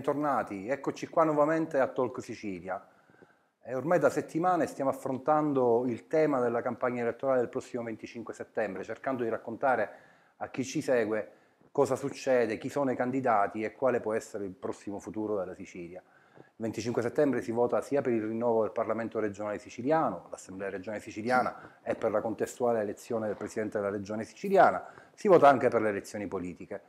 bentornati. Eccoci qua nuovamente a Talk Sicilia. E eh, ormai da settimane stiamo affrontando il tema della campagna elettorale del prossimo 25 settembre, cercando di raccontare a chi ci segue cosa succede, chi sono i candidati e quale può essere il prossimo futuro della Sicilia. Il 25 settembre si vota sia per il rinnovo del Parlamento regionale siciliano, l'Assemblea regionale siciliana e per la contestuale elezione del Presidente della regione siciliana, si vota anche per le elezioni politiche.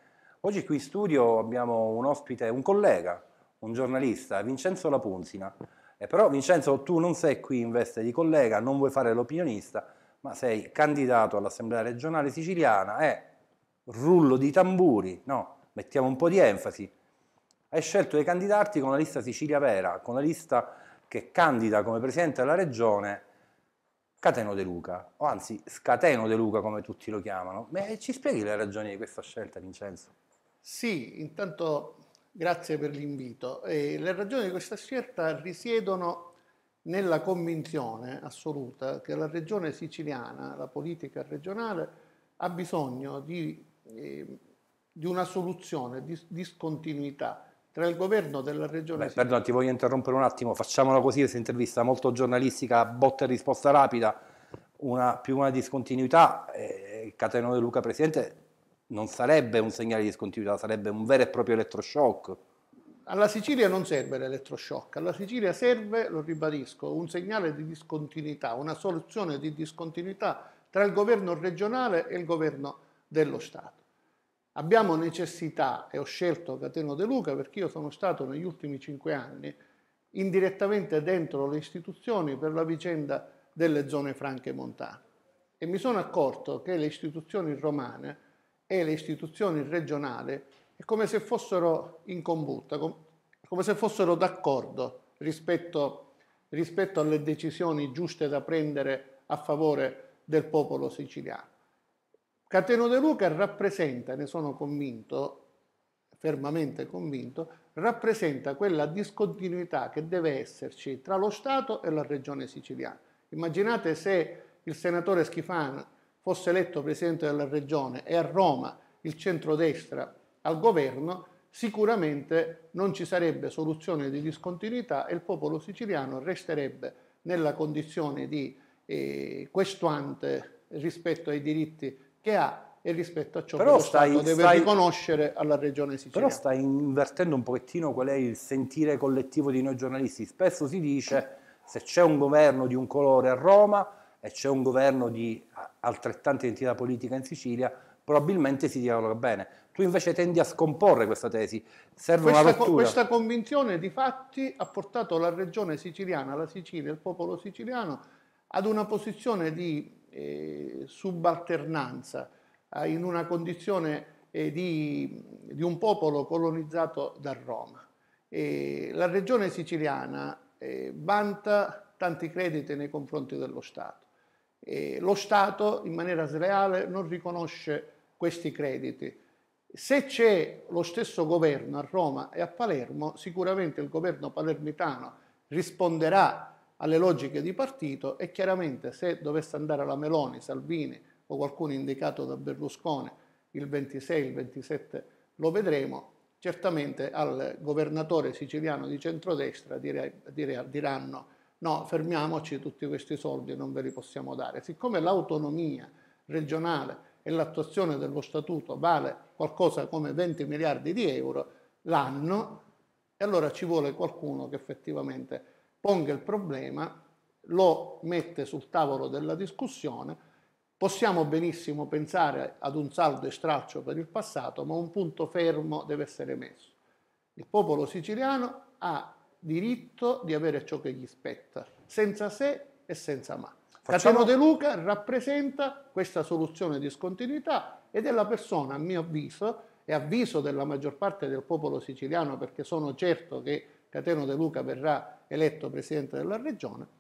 Oggi qui in studio abbiamo un ospite, un collega, un giornalista, Vincenzo Lapunzina. Eh, però Vincenzo, tu non sei qui in veste di collega, non vuoi fare l'opinionista, ma sei candidato all'Assemblea regionale siciliana e rullo di tamburi, no? Mettiamo un po' di enfasi. Hai scelto di candidarti con la lista Sicilia Vera, con la lista che candida come presidente della regione Cateno De Luca, o anzi Scateno De Luca come tutti lo chiamano. Ma ci spieghi le ragioni di questa scelta, Vincenzo? Sì, intanto grazie per l'invito. Eh, le ragioni di questa scelta risiedono nella convinzione assoluta che la regione siciliana, la politica regionale, ha bisogno di, eh, di una soluzione, di discontinuità tra il governo della regione... Beh, perdona, ti voglio interrompere un attimo, facciamola così questa intervista molto giornalistica, botta e risposta rapida, una, più una discontinuità, eh, Caterino Luca Presidente non sarebbe un segnale di discontinuità, sarebbe un vero e proprio elettroshock. Alla Sicilia non serve l'elettroshock, alla Sicilia serve, lo ribadisco, un segnale di discontinuità, una soluzione di discontinuità tra il governo regionale e il governo dello Stato. Abbiamo necessità, e ho scelto Cateno De Luca perché io sono stato negli ultimi cinque anni indirettamente dentro le istituzioni per la vicenda delle zone franche montane e mi sono accorto che le istituzioni romane e le istituzioni regionali è come se fossero in combutta, come se fossero d'accordo rispetto, rispetto alle decisioni giuste da prendere a favore del popolo siciliano. Cateno De Luca rappresenta, ne sono convinto, fermamente convinto, rappresenta quella discontinuità che deve esserci tra lo Stato e la regione siciliana. Immaginate se il senatore Schifano, fosse eletto Presidente della Regione e a Roma il centrodestra al governo, sicuramente non ci sarebbe soluzione di discontinuità e il popolo siciliano resterebbe nella condizione di eh, questuante rispetto ai diritti che ha e rispetto a ciò però che lo stai, Stato deve stai, riconoscere alla regione siciliana. Però stai invertendo un pochettino qual è il sentire collettivo di noi giornalisti. Spesso si dice se c'è un governo di un colore a Roma e c'è un governo di altrettante identità politica in Sicilia, probabilmente si dialoga bene. Tu invece tendi a scomporre questa tesi, serve questa, una rottura. Questa convinzione di fatti ha portato la regione siciliana, la Sicilia, il popolo siciliano ad una posizione di eh, subalternanza, eh, in una condizione eh, di, di, un popolo colonizzato da Roma. la regione siciliana eh, vanta tanti crediti nei confronti dello Stato eh, lo Stato in maniera sleale non riconosce questi crediti. Se c'è lo stesso governo a Roma e a Palermo, sicuramente il governo palermitano risponderà alle logiche di partito e chiaramente se dovesse andare la Meloni, Salvini o qualcuno indicato da Berlusconi il 26, il 27 lo vedremo, certamente al governatore siciliano di centrodestra dire, dire, diranno no, fermiamoci, tutti questi soldi non ve li possiamo dare. Siccome l'autonomia regionale e l'attuazione dello statuto vale qualcosa come 20 miliardi di euro l'anno, e allora ci vuole qualcuno che effettivamente ponga il problema, lo mette sul tavolo della discussione, Possiamo benissimo pensare ad un saldo e straccio per il passato, ma un punto fermo deve essere messo. Il popolo siciliano ha diritto di avere ciò che gli spetta, senza se e senza ma. Facciamo... Cateno De Luca rappresenta questa soluzione di scontinuità ed è la persona, a mio avviso, e avviso della maggior parte del popolo siciliano, perché sono certo che Cateno De Luca verrà eletto presidente della regione,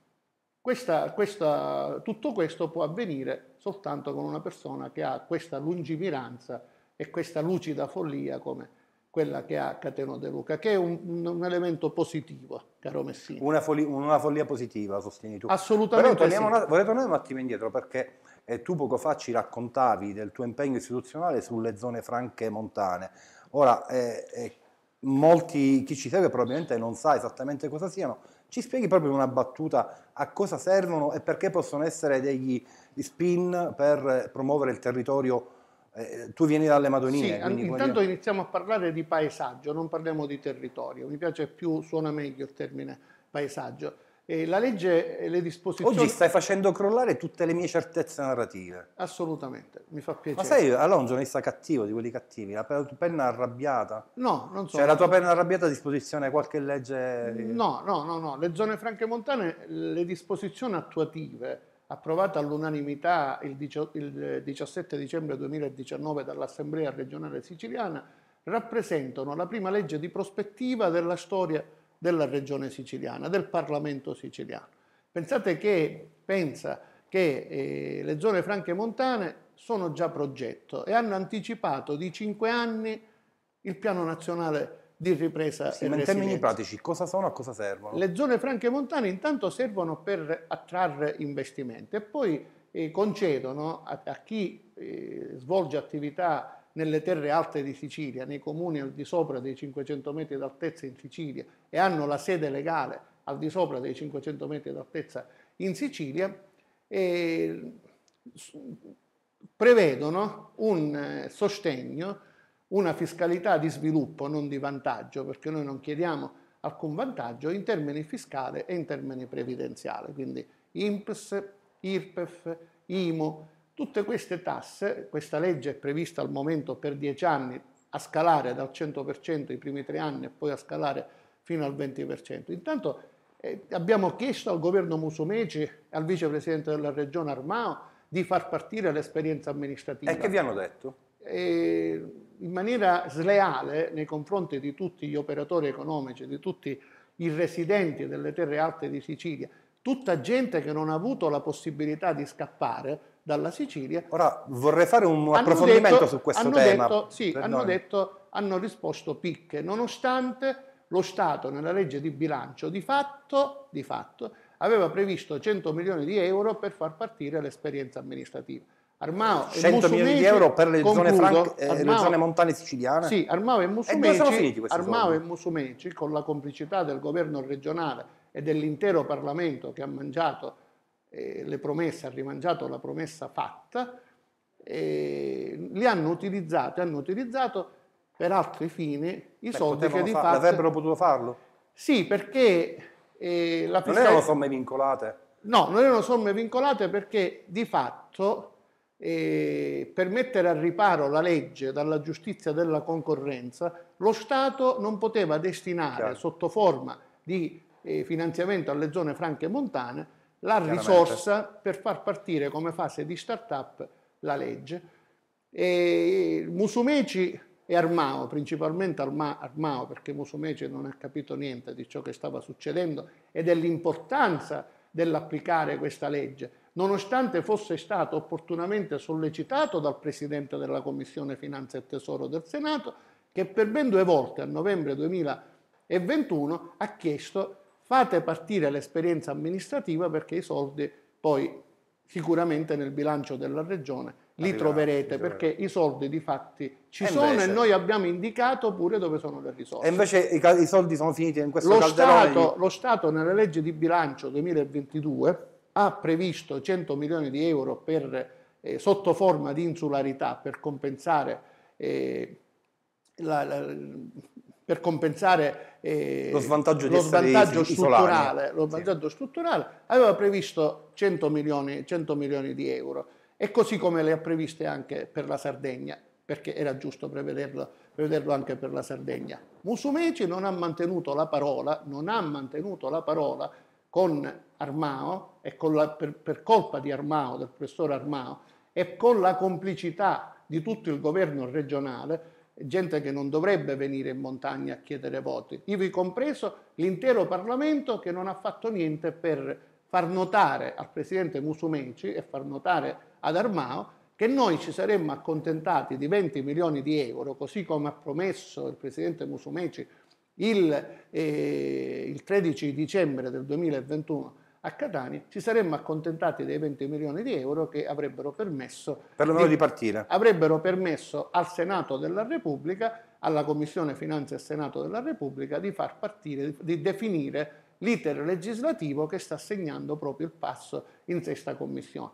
questa, questa, tutto questo può avvenire soltanto con una persona che ha questa lungimiranza e questa lucida follia come quella che ha Cateno De Luca, che è un, un elemento positivo, caro Messina. Una, follia, una follia positiva, sostieni tu. Assolutamente. Però torniamo, sì. una, vorrei tornare un attimo indietro perché eh, tu poco fa ci raccontavi del tuo impegno istituzionale sulle zone franche montane. Ora, eh, eh, molti, chi ci segue probabilmente non sa esattamente cosa siano, ci spieghi proprio in una battuta a cosa servono e perché possono essere degli spin per eh, promuovere il territorio eh, tu vieni dalle Madonine. Sì, intanto puoi... iniziamo a parlare di paesaggio, non parliamo di territorio. Mi piace più, suona meglio il termine paesaggio. E la legge e le disposizioni... Oggi stai facendo crollare tutte le mie certezze narrative. Assolutamente, mi fa piacere. Ma sei allora un giornalista cattivo, di quelli cattivi, la tua penna arrabbiata? No, non so. Cioè la tua penna arrabbiata a disposizione qualche legge... No, no, no, no. Le zone franche montane, le disposizioni attuative approvata all'unanimità il, 17 dicembre 2019 dall'Assemblea regionale siciliana, rappresentano la prima legge di prospettiva della storia della regione siciliana, del Parlamento siciliano. Pensate che, pensa che eh, le zone franche montane sono già progetto e hanno anticipato di cinque anni il piano nazionale di ripresa sì, e in termini pratici, cosa sono e a cosa servono? Le zone franche montane intanto servono per attrarre investimenti e poi eh, concedono a, a chi eh, svolge attività nelle terre alte di Sicilia, nei comuni al di sopra dei 500 metri d'altezza in Sicilia e hanno la sede legale al di sopra dei 500 metri d'altezza in Sicilia, eh, prevedono un eh, sostegno una fiscalità di sviluppo, non di vantaggio, perché noi non chiediamo alcun vantaggio in termini fiscali e in termini previdenziali, quindi INPS, IRPEF, IMU, tutte queste tasse, questa legge è prevista al momento per dieci anni a scalare dal 100% i primi tre anni e poi a scalare fino al 20%. Intanto eh, abbiamo chiesto al governo Musumeci al vicepresidente della regione Armao di far partire l'esperienza amministrativa. E che vi hanno detto? E eh, in maniera sleale nei confronti di tutti gli operatori economici, di tutti i residenti delle terre alte di Sicilia, tutta gente che non ha avuto la possibilità di scappare dalla Sicilia. Ora vorrei fare un approfondimento detto, su questo hanno tema. Detto, sì, Perdone. hanno detto, hanno risposto picche, nonostante lo Stato nella legge di bilancio di fatto, di fatto aveva previsto 100 milioni di euro per far partire l'esperienza amministrativa. Armao 100 milioni di euro per le, concluso, zone, franche, eh, Armao, le zone montane siciliane. Sì, Armao e Musumeci, Armao e Musumeci con la complicità del governo regionale e dell'intero Parlamento che ha mangiato eh, le promesse, ha rimangiato la promessa fatta, eh, li hanno utilizzati, hanno utilizzato per altri fini i Beh, soldi che di fatto... Avrebbero potuto farlo? Sì, perché eh, la Non erano somme vincolate? No, non erano somme vincolate perché di fatto eh, per mettere al riparo la legge dalla giustizia della concorrenza, lo Stato non poteva destinare Chiaro. sotto forma di eh, finanziamento alle zone franche montane la risorsa per far partire come fase di start-up la legge. E Musumeci e Armao, principalmente Armao, perché Musumeci non ha capito niente di ciò che stava succedendo e dell'importanza dell'applicare questa legge, nonostante fosse stato opportunamente sollecitato dal Presidente della Commissione Finanze e Tesoro del Senato, che per ben due volte a novembre 2021 ha chiesto fate partire l'esperienza amministrativa perché i soldi poi sicuramente nel bilancio della Regione li Arrivano, troverete diciamo. perché i soldi di fatti ci e sono invece, e noi abbiamo indicato pure dove sono le risorse. E invece i, i soldi sono finiti in questo lo calderone. Stato, lo Stato nelle leggi di bilancio 2022 ha previsto 100 milioni di euro per, eh, sotto forma di insularità per compensare, eh, la, la, per compensare eh, lo svantaggio, lo svantaggio, strutturale, lo svantaggio sì. strutturale, aveva previsto 100 milioni, 100 milioni di euro e così come le ha previste anche per la Sardegna, perché era giusto prevederlo, prevederlo anche per la Sardegna. Musumeci non ha mantenuto la parola, non ha mantenuto la parola con Armao e con la, per, per, colpa di Armao, del professor Armao, e con la complicità di tutto il governo regionale, gente che non dovrebbe venire in montagna a chiedere voti, ivi compreso l'intero Parlamento che non ha fatto niente per far notare al presidente Musumeci e far notare ad Armao che noi ci saremmo accontentati di 20 milioni di euro, così come ha promesso il presidente Musumeci il, eh, il 13 dicembre del 2021 a Catania, ci saremmo accontentati dei 20 milioni di euro che avrebbero permesso, di, di partire. avrebbero permesso al Senato della Repubblica, alla Commissione Finanze e Senato della Repubblica di far partire, di definire l'iter legislativo che sta segnando proprio il passo in sesta commissione.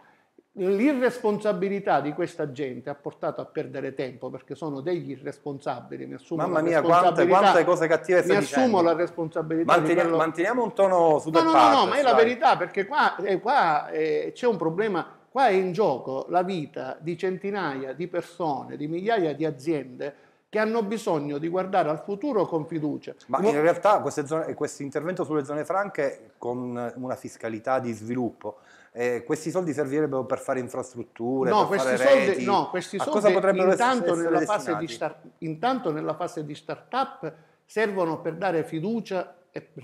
L'irresponsabilità di questa gente ha portato a perdere tempo perché sono degli irresponsabili. Mi assumo Mamma mia, quante, quante, cose cattive Mi assumo dicendo. la responsabilità. Manteniamo, quello... manteniamo un tono super No, no, partes, no, no ma è la verità perché qua, eh, qua eh, c'è un problema. Qua è in gioco la vita di centinaia di persone, di migliaia di aziende che hanno bisogno di guardare al futuro con fiducia. Ma in realtà questo intervento sulle zone franche con una fiscalità di sviluppo eh, questi soldi servirebbero per fare infrastrutture, no, per questi fare soldi, reti. No, questi soldi cosa potrebbero intanto, essere nella fase di start, intanto nella fase di startup servono per dare fiducia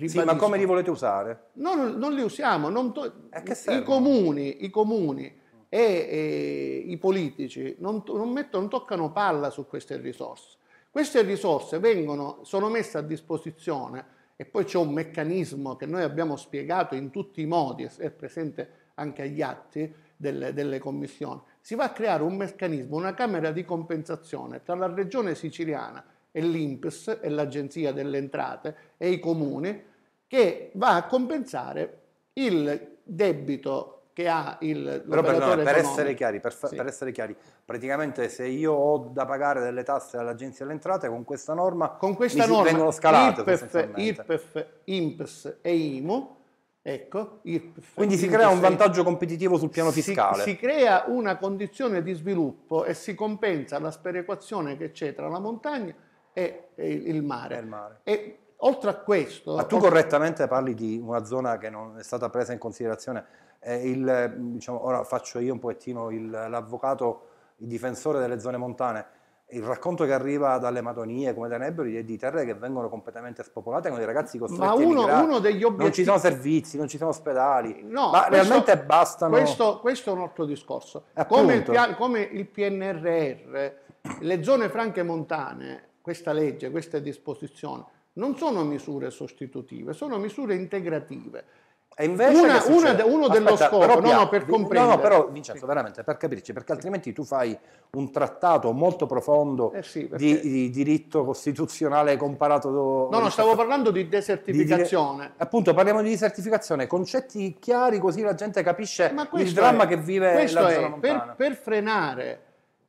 sì, ma come li volete usare? No, non, non li usiamo. Non to- eh, I comuni, i comuni e, e, i politici non, non, mettono, non toccano palla su queste risorse. Queste risorse vengono, sono messe a disposizione e poi c'è un meccanismo che noi abbiamo spiegato in tutti i modi, è presente anche agli atti delle, delle commissioni, si va a creare un meccanismo, una camera di compensazione tra la regione siciliana e l'INPS e l'Agenzia delle Entrate e i comuni che va a compensare il debito che ha il Però perdone, per, essere chiari, per, sì. per, essere chiari, praticamente se io ho da pagare delle tasse all'Agenzia delle Entrate con questa norma con questa mi norma, vengono scalate IRPEF, IRPEF, INPS e IMU Ecco, Quindi si crea un vantaggio competitivo sul piano fiscale. Si, crea una condizione di sviluppo e si compensa la sperequazione che c'è tra la montagna e, e il mare. E il mare. E, oltre a questo... Ma tu oltre... correttamente parli di una zona che non è stata presa in considerazione. Eh, il, diciamo, ora faccio io un pochettino l'avvocato, il difensore delle zone montane il racconto che arriva dalle Madonie come da Nebri è di terre che vengono completamente spopolate con i ragazzi costretti ma uno, a uno degli obiettivi non ci sono servizi, non ci sono ospedali no, ma questo, realmente bastano questo, questo, è un altro discorso come il, come il, PNRR le zone franche montane questa legge, questa disposizione non sono misure sostitutive sono misure integrative e invece una, una, uno dello scopo, però, no, no, per comprendere. No, no, però Vincenzo, veramente, per capirci, perché altrimenti tu fai un trattato molto profondo eh sì, perché... di, di, diritto costituzionale comparato... Do... No, no, stavo parlando di desertificazione. Di, appunto, parliamo di desertificazione, concetti chiari così la gente capisce il dramma è, che vive la è, zona per, per frenare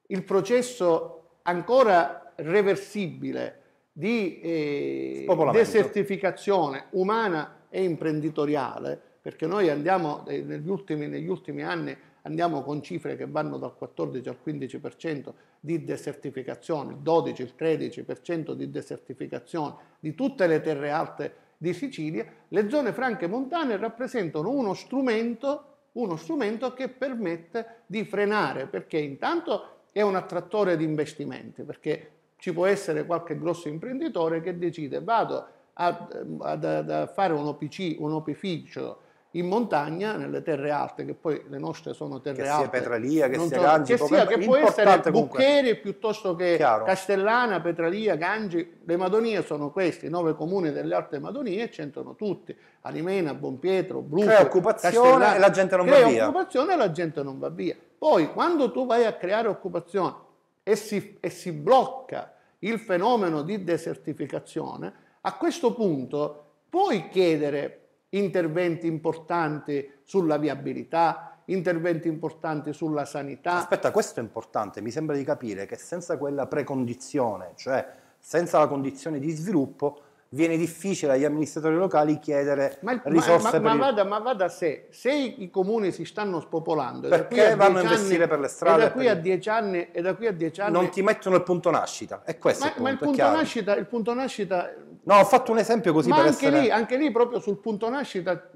il processo ancora reversibile di eh, desertificazione umana e imprenditoriale, perché noi andiamo eh, negli, ultimi, negli ultimi anni andiamo con cifre che vanno dal 14 al 15% di desertificazione, il 12, il 13% di desertificazione di tutte le terre alte di Sicilia, le zone franche montane rappresentano uno strumento, uno strumento che permette di frenare, perché intanto è un attrattore di investimenti, perché ci può essere qualche grosso imprenditore che decide vado a, ad, a fare un OPC, un opificio in montagna, nelle terre alte, che poi le nostre sono terre che alte. Che sia Petralia, che sia Gangi, che, sia, che può essere Buccheri piuttosto che Chiaro. Castellana, Petralia, Gangi, le Madonie sono queste, i nove comuni delle alte Madonie c'entrano tutti, Alimena, Bonpietro, Bruco, Crea occupazione e la gente non va via. Crea occupazione e la gente non va via. Poi quando tu vai a creare occupazione e si, e si blocca il fenomeno di desertificazione, a questo punto puoi chiedere interventi importanti sulla viabilità, interventi importanti sulla sanità. Aspetta, questo è importante, mi sembra di capire che senza quella precondizione, cioè senza la condizione di sviluppo, viene difficile agli amministratori locali chiedere ma il, risorse ma, ma, ma, vada, ma va da sé, se i comuni si stanno spopolando perché vanno a investire anni, per le strade e da, qui a dieci anni, e da qui a dieci anni non ti mettono il punto nascita è questo ma, il punto, ma il punto nascita, il punto nascita no ho fatto un esempio così ma per anche essere... lì, anche lì proprio sul punto nascita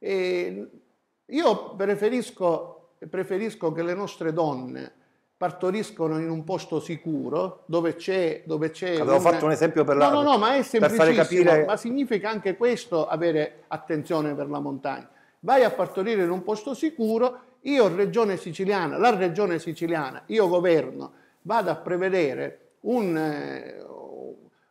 eh, io preferisco, preferisco che le nostre donne partoriscono in un posto sicuro dove c'è, dove c'è avevo un... fatto un esempio per, la... no, no, no, ma è semplicissimo capire ma significa anche questo avere attenzione per la montagna vai a partorire in un posto sicuro io regione siciliana la regione siciliana io governo vado a prevedere un, eh,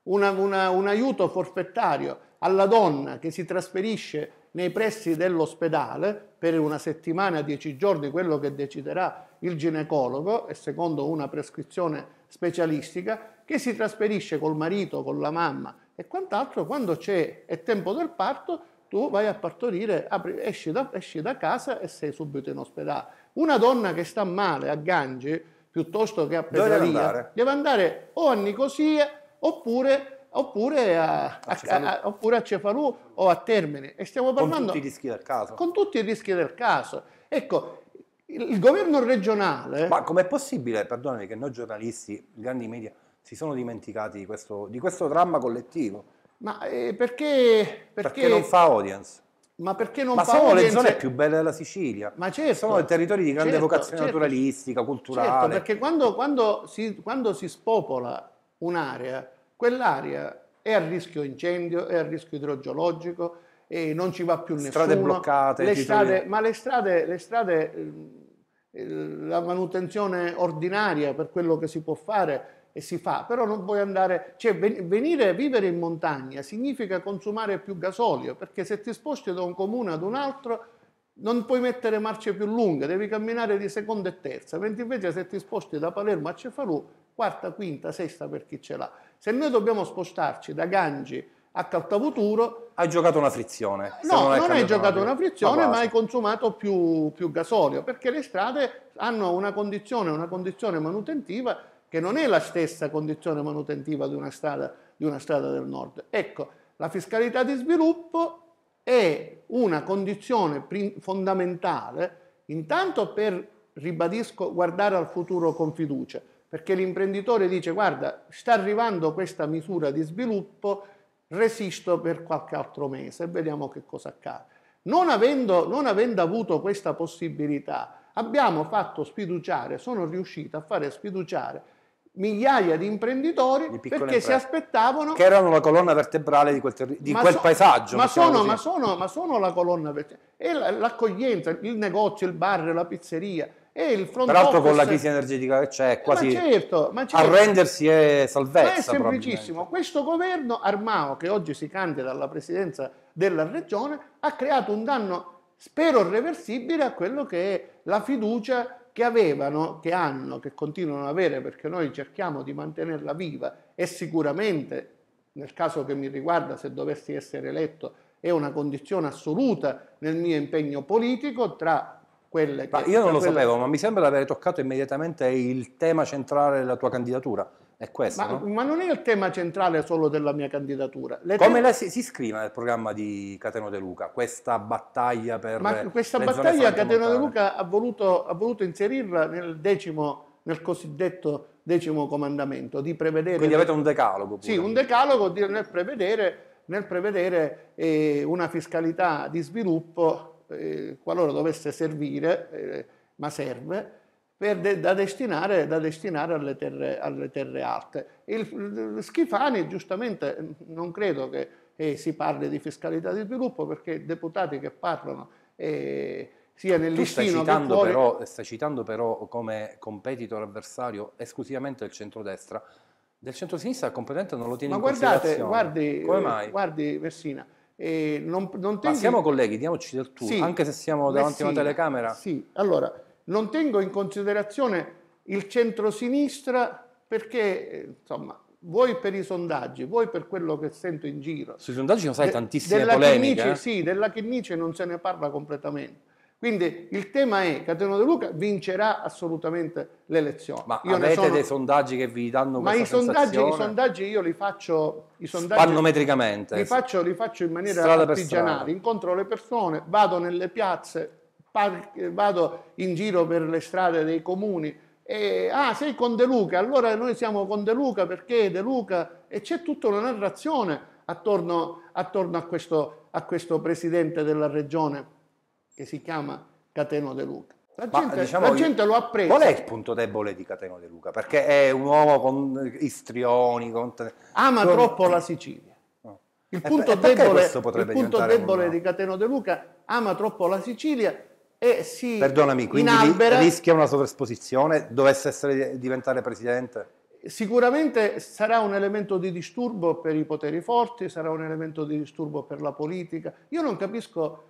una, una, un aiuto forfettario alla donna che si trasferisce nei pressi dell'ospedale per una settimana, dieci giorni, quello che deciderà il ginecologo e secondo una prescrizione specialistica, che si trasferisce col marito, con la mamma e quant'altro, quando c'è, è tempo del parto, tu vai a partorire, apri, esci, da, esci da casa e sei subito in ospedale. Una donna che sta male a Gange, piuttosto che a Pedralia, deve andare o a Nicosia oppure oppure a, a, a, oppure a, Cefalù o a Termini. E stiamo parlando... Con tutti i rischi del caso. Con tutti i rischi del caso. Ecco, il, il governo regionale... Ma com'è possibile, perdonami, che noi giornalisti, grandi media, si sono dimenticati di questo, di questo dramma collettivo? Ma eh, perché, perché... Perché non fa audience. Ma perché non ma sono audience... le zone più belle della Sicilia. Ma certo, sono territori di grande certo, vocazione certo, naturalistica, certo, culturale. Certo, perché quando, quando, si, quando si spopola un'area quell'area è a rischio incendio, è a rischio idrogeologico, e non ci va più nessuno. Strade bloccate. Le strade, ma le strade, le strade, ehm, la manutenzione ordinaria per quello che si può fare e si fa, però non puoi andare, cioè venire a vivere in montagna significa consumare più gasolio, perché se ti sposti da un comune ad un altro non puoi mettere marce più lunghe, devi camminare di seconda e terza, mentre invece se ti sposti da Palermo a Cefalù, quarta, quinta, sesta per chi ce l'ha. Se noi dobbiamo spostarci da Gangi a Caltavuturo... Hai giocato una frizione. No, non, non hai giocato una frizione, ah, ma hai consumato più, più, gasolio, perché le strade hanno una condizione, una condizione manutentiva che non è la stessa condizione manutentiva di una strada, di una strada del nord. Ecco, la fiscalità di sviluppo è una condizione fondamentale intanto per, ribadisco, guardare al futuro con fiducia, perché l'imprenditore dice guarda, sta arrivando questa misura di sviluppo, resisto per qualche altro mese vediamo che cosa accade. Non avendo, non avendo avuto questa possibilità, abbiamo fatto sfiduciare, sono riuscito a fare sfiduciare migliaia di imprenditori perché imprese. si aspettavano che erano la colonna vertebrale di quel, terri- di quel so, paesaggio ma sono, ma, sono, ma sono, la colonna vertebrale e l'accoglienza, il negozio, il bar, la pizzeria e il front tra l'altro con la crisi energetica che c'è eh, quasi ma certo, ma certo. arrendersi è eh, salvezza ma è semplicissimo, questo governo Armao che oggi si candida alla presidenza della regione ha creato un danno spero reversibile a quello che è la fiducia che avevano, che hanno, che continuano ad avere, perché noi cerchiamo di mantenerla viva e sicuramente, nel caso che mi riguarda, se dovessi essere eletto, è una condizione assoluta nel mio impegno politico tra quelle che... Ma io non lo quelle... sapevo, ma mi sembra di aver toccato immediatamente il tema centrale della tua candidatura, è questo, ma, no? ma, non è il tema centrale solo della mia candidatura. Le Come te... la si, si scrive nel programma di Cateno De Luca questa battaglia per. Ma questa battaglia Cateno De Luca ha voluto, ha voluto inserirla nel, decimo, nel cosiddetto decimo comandamento di prevedere. Quindi avete un decalogo? Pure. Sì, un decalogo nel prevedere, nel prevedere eh, una fiscalità di sviluppo eh, qualora dovesse servire, eh, ma serve de, da, destinare, da destinare alle, terre, alle terre, alte. Il, Schifani giustamente non credo che eh, si parli di fiscalità di sviluppo perché deputati che parlano... Eh, sia nel tu stai citando, fuori... però, stai citando però come competitor avversario esclusivamente del centrodestra, del centro-sinistra il competente non lo tiene Ma in guardate, guardi, come mai? Guardi Versina, eh, non, non tendi... Ma siamo colleghi, diamoci del tu, sì, anche se siamo davanti Messina, a una telecamera. Sì, allora, non tengo in considerazione il centrosinistra perché, eh, insomma, voi per i sondaggi, voi per quello che sento in giro. Sui sondaggi sono sai de, tantissime della polemiche. Nice, eh? Sì, della che non se ne parla completamente. Quindi il tema è che Cateno De Luca vincerà assolutamente l'elezione. Ma io avete sono... dei sondaggi che vi danno Ma i sondaggi, i sondaggi, io li faccio i sondaggi, spannometricamente. Li faccio, li faccio in maniera artigianale, incontro le persone, vado nelle piazze, vado in giro per le strade dei comuni e, ah, sei con De Luca, allora noi siamo con De Luca perché De Luca, e c'è tutta una narrazione attorno, attorno a, questo, a, questo, presidente della regione che si chiama Cateno De Luca. La, Ma, gente, diciamo, la gente, lo apprezza. Qual è il punto debole di Cateno De Luca? Perché è un uomo con istrioni. Con... Ama con... troppo la Sicilia. Il punto, debole, il punto debole di Cateno De Luca ama troppo la Sicilia e eh, si Perdonami, quindi inalbera. rischia una sovraesposizione, dovesse essere, diventare presidente? Sicuramente sarà un elemento di disturbo per i poteri forti, sarà un elemento di disturbo per la politica. Io non capisco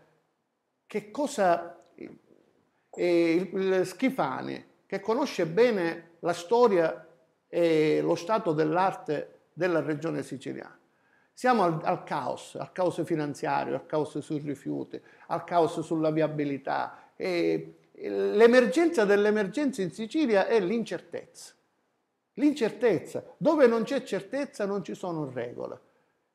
che cosa eh, il Schifani, che conosce bene la storia e lo stato dell'arte della regione siciliana, siamo al, al, caos, al caos finanziario, al caos sui rifiuti, al caos sulla viabilità, eh, l'emergenza dell'emergenza in Sicilia è l'incertezza. L'incertezza. Dove non c'è certezza non ci sono regole.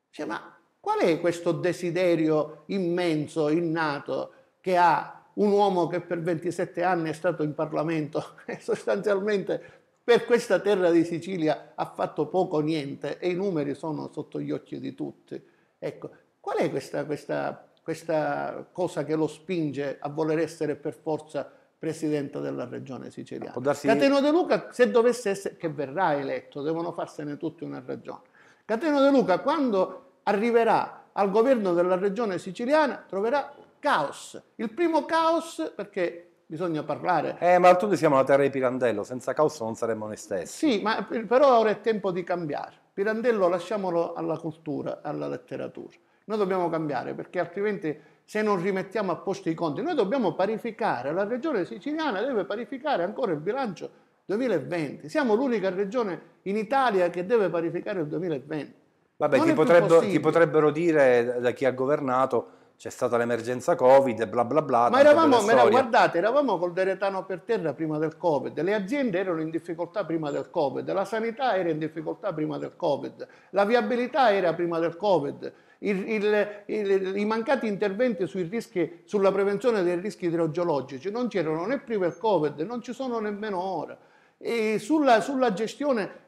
Cioè, ma qual è questo desiderio immenso, innato, che ha un uomo che per 27 anni è stato in Parlamento e sostanzialmente per questa terra di Sicilia ha fatto poco o niente e i numeri sono sotto gli occhi di tutti. Ecco, qual è questa, questa questa cosa che lo spinge a voler essere per forza presidente della regione siciliana. darsi... Cateno De Luca, se dovesse essere, che verrà eletto, devono farsene tutti una ragione. Cateno De Luca, quando arriverà al governo della regione siciliana, troverà caos. Il primo caos, perché bisogna parlare. Eh, ma tutti siamo la terra di Pirandello, senza caos non saremmo noi stessi. Sì, ma però ora è tempo di cambiare. Pirandello lasciamolo alla cultura, alla letteratura. Noi dobbiamo cambiare perché altrimenti se non rimettiamo a posto i conti, noi dobbiamo parificare, la regione siciliana deve parificare ancora il bilancio 2020. Siamo l'unica regione in Italia che deve parificare il 2020. Vabbè, ti, potrebbe, ti potrebbero dire eh, da chi ha governato c'è stata l'emergenza Covid bla bla bla. Ma eravamo, ma guardate, eravamo col deretano per terra prima del Covid, le aziende erano in difficoltà prima del Covid, la sanità era in difficoltà prima del Covid, la viabilità era prima del Covid, il, il, il, I mancati interventi sui rischi, sulla prevenzione dei rischi idrogeologici non c'erano né prima del Covid, non ci sono nemmeno ora. E sulla, sulla gestione,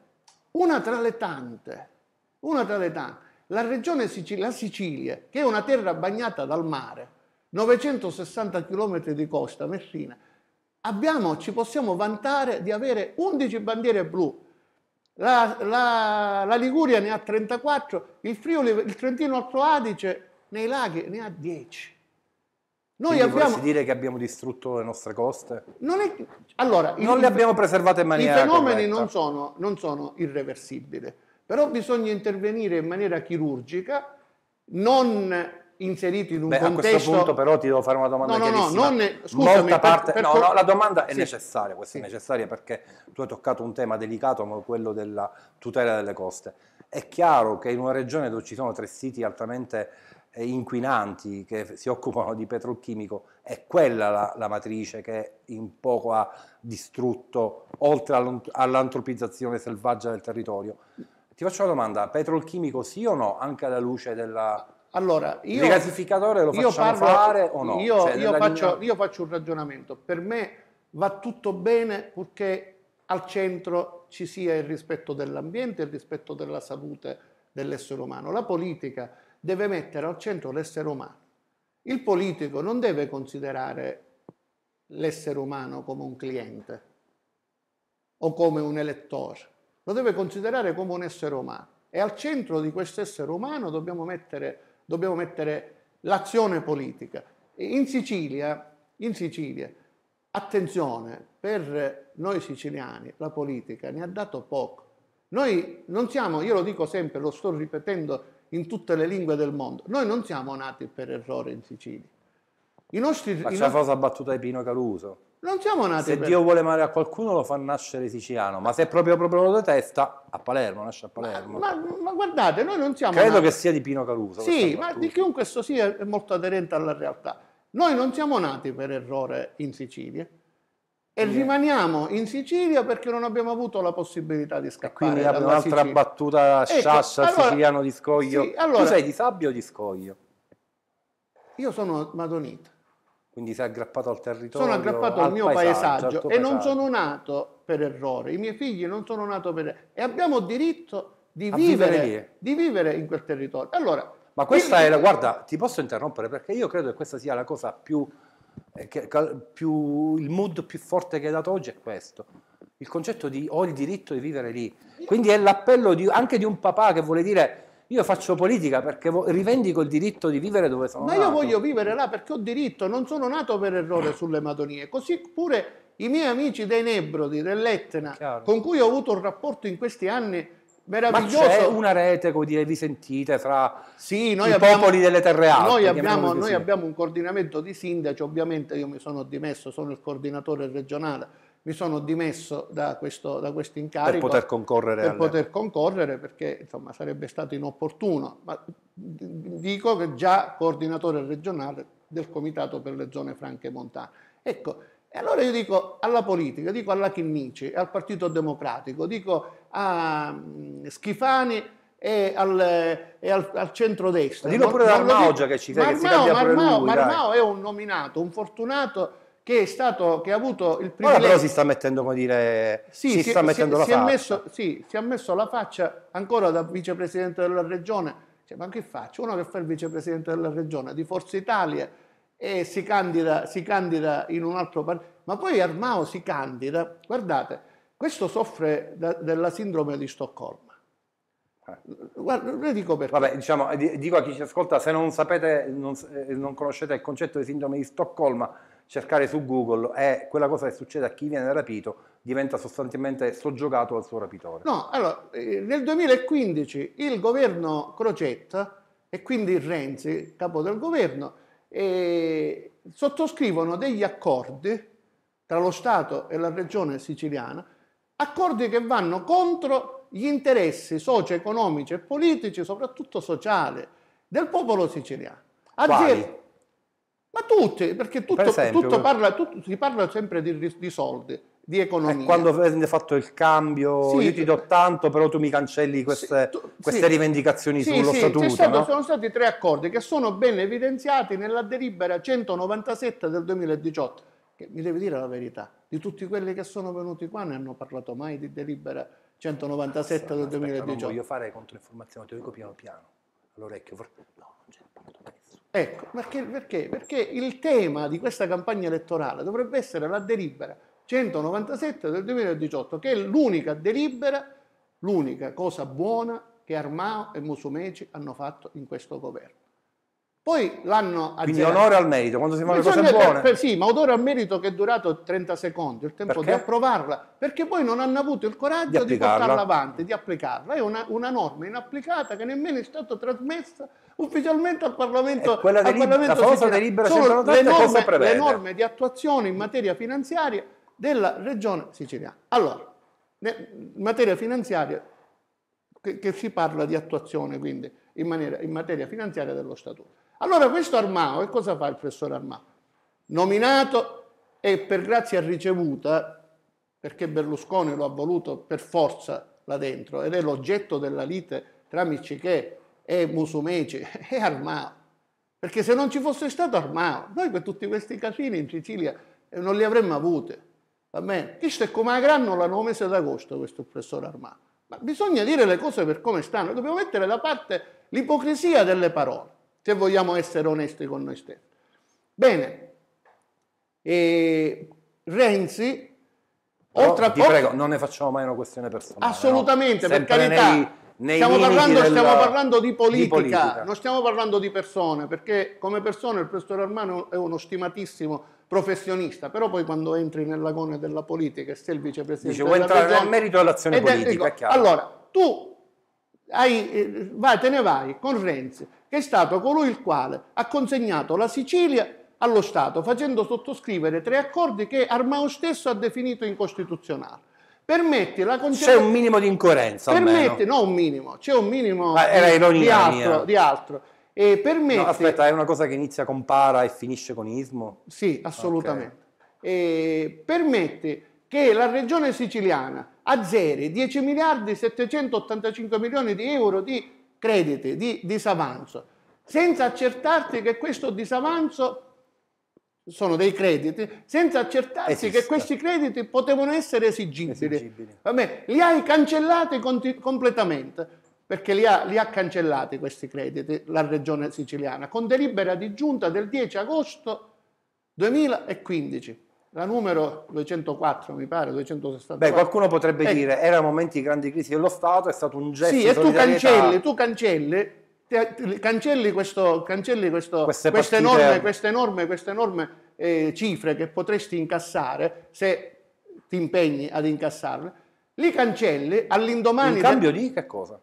una tra le tante, una tra le tante, la regione Sicilia, la Sicilia, che è una terra bagnata dal mare, 960 km di costa, Messina, abbiamo, ci possiamo vantare di avere 11 bandiere blu la, la, la, Liguria ne ha 34, il Friuli, il Trentino Alto Adige nei laghi ne ha 10. Noi Quindi abbiamo... dire che abbiamo distrutto le nostre coste? Non, è... allora, non il... le abbiamo preservate in maniera I fenomeni non sono, non sono, irreversibili, però bisogna intervenire in maniera chirurgica, non inserito in un Beh, contesto... a questo punto però ti devo fare una domanda no, no, no, ne... Scusami, parte... per... no, no, la domanda è sì. necessaria, questa sì. è necessaria perché tu hai toccato un tema delicato come quello della tutela delle coste. È chiaro che in una regione dove ci sono tre siti altamente eh, inquinanti che si occupano di petrolchimico, è quella la, la matrice che in poco ha distrutto, oltre all'antropizzazione selvaggia del territorio. Ti faccio una domanda, petrolchimico sì o no, anche alla luce della allora, io, il gasificatore lo facciamo parlo, fare o no? Io, cioè, io, faccio, linea... io, faccio, un ragionamento. Per me va tutto bene purché al centro ci sia il rispetto dell'ambiente, il rispetto della salute dell'essere umano. La politica deve mettere al centro l'essere umano. Il politico non deve considerare l'essere umano come un cliente o come un elettore, lo deve considerare come un essere umano. E al centro di questo essere umano dobbiamo mettere dobbiamo mettere l'azione politica. In Sicilia, in Sicilia, attenzione, per noi siciliani la politica ne ha dato poco. Noi non siamo, io lo dico sempre, lo sto ripetendo in tutte le lingue del mondo, noi non siamo nati per errore in Sicilia. I nostri, Faccia i nostri... la battuta di Pino Caluso. Non siamo nati. Se per... Dio vuole male a qualcuno lo fa nascere siciliano, ma se è proprio proprio da testa, a Palermo, nasce a Palermo. Ma, ma, ma guardate, noi non siamo. Credo nati. che sia di Pino Caruso. Sì, ma di chiunque questo sia è molto aderente alla realtà. Noi non siamo nati per errore in Sicilia e yeah. rimaniamo in Sicilia perché non abbiamo avuto la possibilità di scappare. E quindi abbiamo un'altra Sicilia. battuta sciascia ecco, allora, siciliano di scoglio. Sì, allora, tu sei di sabbia o di scoglio? Io sono madonita. Quindi sei aggrappato al territorio. Sono aggrappato al, al mio paesaggio, paesaggio al e paesaggio. non sono nato per errore. I miei figli non sono nato per errore. E abbiamo diritto di vivere, vivere di vivere in quel territorio. Allora, ma questa è la, guarda, ti posso interrompere perché io credo che questa sia la cosa più, eh, che, più, il mood più forte che hai dato oggi è questo. Il concetto di ho il diritto di vivere lì. Quindi è l'appello di, anche di un papà che vuole dire io faccio politica perché rivendico il diritto di vivere dove sono Ma nato. Ma io voglio vivere là perché ho diritto, non sono nato per errore sulle Madonie. Così pure i miei amici dei Nebrodi, dell'Etna, Chiaro. con cui ho avuto un rapporto in questi anni meraviglioso. Ma c'è una rete, come dire, vi sentite fra sì, i abbiamo, popoli delle terre alte. Noi, abbiamo, noi abbiamo un coordinamento di sindaci, ovviamente io mi sono dimesso, sono il coordinatore regionale mi sono dimesso da questo, da questo incarico. Per poter concorrere. Per alle... poter concorrere perché insomma, sarebbe stato inopportuno, ma dico che già coordinatore regionale del Comitato per le zone franche montane. Ecco, e allora io dico alla politica, dico alla Chinnici, al Partito Democratico, dico a mm, Schifani e al, e al, al centrodestra. Dico pure non, da Armao già che ci sei, Marmao, che si Marmao, lui, Marmao è un nominato, un fortunato che è stato che ha avuto il primo. Ora però si sta mettendo, come dire, sì, si, si sta mettendo si, la si faccia. È messo, sì, si è messo la faccia ancora da vicepresidente della regione. Cioè, ma che faccio? Uno che fa il vicepresidente della regione di Forza Italia e si candida, si candida in un altro partito. Ma poi Armao si candida, guardate, questo soffre da, della sindrome di Stoccolma. Eh. Guarda, lo dico perché. Vabbè, diciamo, dico a chi ci ascolta, se non sapete, non, eh, non conoscete il concetto di sindrome di Stoccolma, cercare su Google è quella cosa che succede a chi viene rapito diventa sostanzialmente soggiogato al suo rapitore. No, allora, eh, nel 2015 il governo Crocetta e quindi Renzi, capo del governo, eh, sottoscrivono degli accordi tra lo Stato e la regione siciliana, accordi che vanno contro gli interessi socio-economici e politici, soprattutto sociali, del popolo siciliano. Aziende, ma tutti, perché tutto, per esempio, tutto parla, tutto, si parla sempre di, di soldi, di eh, economia. E quando viene fatto il cambio, sì, io ti do tanto, però tu mi cancelli queste, sì, tu, queste sì, rivendicazioni sullo statuto. Stato, no? Sono stati tre accordi che sono ben evidenziati nella delibera 197 del 2018, che mi devi dire la verità, di tutti quelli che sono venuti qua ne hanno parlato mai di delibera 197 ah, del aspetta, 2018. Aspetta, non voglio fare controinformazione, te lo dico piano piano, all'orecchio. No Ecco, perché, perché? Perché il tema di questa campagna elettorale dovrebbe essere la delibera 197 del 2018, che è l'unica delibera, l'unica cosa buona che Armao e Musumeci hanno fatto in questo governo. Poi l'hanno Quindi onore al merito, quando si fa le cose buone. sì, ma onore al merito che è durato 30 secondi, il tempo perché? di approvarla, perché poi non hanno avuto il coraggio di, di portarla avanti, di applicarla. È una, una, norma inapplicata che nemmeno è stata trasmessa ufficialmente al Parlamento. E quella delib- Parlamento la famosa delibera Sono le norme, le norme di attuazione in materia finanziaria della regione siciliana. Allora, in materia finanziaria, che, che si parla di attuazione quindi in, maniera, in materia finanziaria dello statuto. Allora questo Armao, che cosa fa il professor Armao? Nominato e per grazia ricevuta, perché Berlusconi lo ha voluto per forza là dentro, ed è l'oggetto della lite tra Miccichè e Musumeci, è Armao. Perché se non ci fosse stato Armao, noi per tutti questi casini in Sicilia eh, non li avremmo avuti. Va bene? Questo è come a granola nel mese d'agosto, questo professor Armao. Ma bisogna dire le cose per come stanno, dobbiamo mettere da parte l'ipocrisia delle parole se vogliamo essere onesti con noi stessi. Bene, e Renzi, Però, oltre a... Ti prego, non ne facciamo mai una questione personale. Assolutamente, no? per carità. Nei... Nei stiamo, parlando, del... stiamo parlando di politica, di politica, non stiamo parlando di persone, perché come persona il professor Armano è uno stimatissimo professionista, però poi quando entri nell'agone della politica e sei il vicepresidente... Dice, vuoi entrare nel merito dell'azione politica, dico, Allora, tu hai, eh, vai, te ne vai con Renzi, che è stato colui il quale ha consegnato la Sicilia allo Stato facendo sottoscrivere tre accordi che Armao stesso ha definito incostituzionali. Permetti la concessione. C'è un minimo di incoerenza. Permetti, no, un minimo, c'è un minimo di, di, altro. Di altro. E permette... No, aspetta, è una cosa che inizia con para e finisce con ismo? Sì, assolutamente. Okay. permette che la regione siciliana azzeri 10 miliardi 785 milioni di euro di crediti, di disavanzo, senza accertarsi che questo disavanzo sono dei crediti, senza accertarsi Esista. che questi crediti potevano essere esigibili. Vabbè, li hai cancellati completamente, perché li ha, li ha, cancellati questi crediti la regione siciliana, con delibera di giunta del 10 agosto 2015 la numero 204 mi pare, 264. Beh, qualcuno potrebbe ecco. dire, erano momenti di grandi crisi dello Stato, è stato un gesto sì, di Sì, e tu cancelli, tu cancelli, cancelli, questo, cancelli questo, queste, queste, enorme, eh. queste enorme, queste enorme eh, cifre che potresti incassare se ti impegni ad incassarle, li cancelli all'indomani... In cambio del... di che cosa?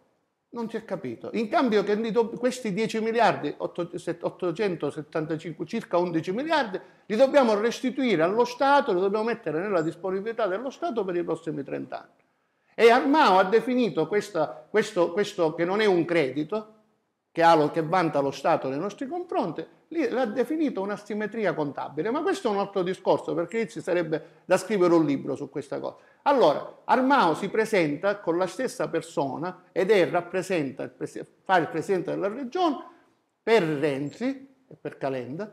Non si è capito. In cambio che questi 10 miliardi, 875, circa 11 miliardi, li dobbiamo restituire allo Stato, li dobbiamo mettere nella disponibilità dello Stato per i prossimi 30 anni. E Armao ha definito questa, questo, questo che non è un credito, che, ha, che vanta lo Stato nei nostri confronti, l'ha definito una simmetria contabile, ma questo è un altro discorso perché ci sarebbe da scrivere un libro su questa cosa. Allora, Armao si presenta con la stessa persona ed è rappresenta, fa il presidente della regione per Renzi e per Calenda,